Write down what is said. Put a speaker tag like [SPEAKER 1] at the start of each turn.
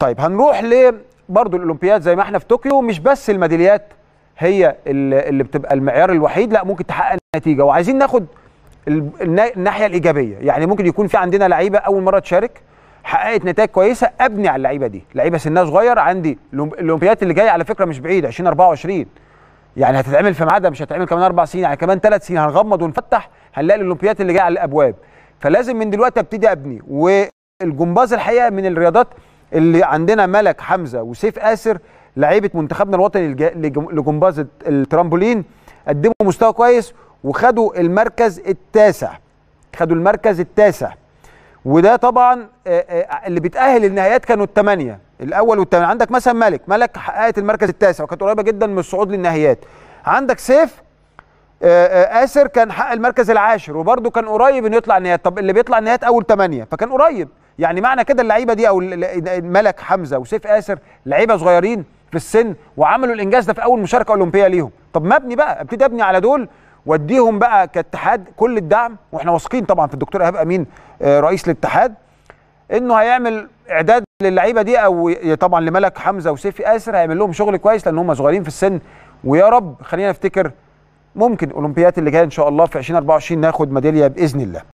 [SPEAKER 1] طيب هنروح ل برضه الاولمبياد زي ما احنا في طوكيو مش بس الميداليات هي اللي بتبقى المعيار الوحيد لا ممكن تحقق نتيجه وعايزين ناخد الناحيه الايجابيه يعني ممكن يكون في عندنا لعيبه اول مره تشارك حققت نتائج كويسه ابني على اللعيبه دي لعيبه سنها صغير عندي الاولمبيات اللي جايه على فكره مش بعيد 2024 يعني هتتعمل في معاده مش هتتعمل كمان اربع سنين يعني كمان ثلاث سنين هنغمض ونفتح هنلاقي الاولمبيات اللي جايه على الابواب فلازم من دلوقتي ابتدي ابني والجمباز الحقيقه من الرياضات اللي عندنا ملك حمزه وسيف اسر لعيبه منتخبنا الوطني لجمباز الترامبولين قدموا مستوى كويس وخدوا المركز التاسع خدوا المركز التاسع وده طبعا اللي بيتاهل النهائيات كانوا الثمانيه الاول والثمانيه عندك مثلا ملك ملك حققت المركز التاسع وكانت قريبه جدا من الصعود للنهائيات عندك سيف اسر كان حقق المركز العاشر وبرده كان قريب انه يطلع نهائيات طب اللي بيطلع نهائيات اول ثمانيه فكان قريب يعني معنى كده اللعيبه دي او ملك حمزه وسيف اسر لعيبه صغيرين في السن وعملوا الانجاز ده في اول مشاركه اولمبيه ليهم طب ما ابني بقى ابتدي ابني على دول واديهم بقى كاتحاد كل الدعم واحنا واثقين طبعا في الدكتور ايهاب امين آه، رئيس الاتحاد انه هيعمل اعداد للعيبه دي او طبعا لملك حمزه وسيف اسر هيعمل لهم شغل كويس لان هم صغيرين في السن ويا رب خلينا نفتكر ممكن اولمبيات اللي جايه ان شاء الله في 2024 ناخد ميداليه باذن الله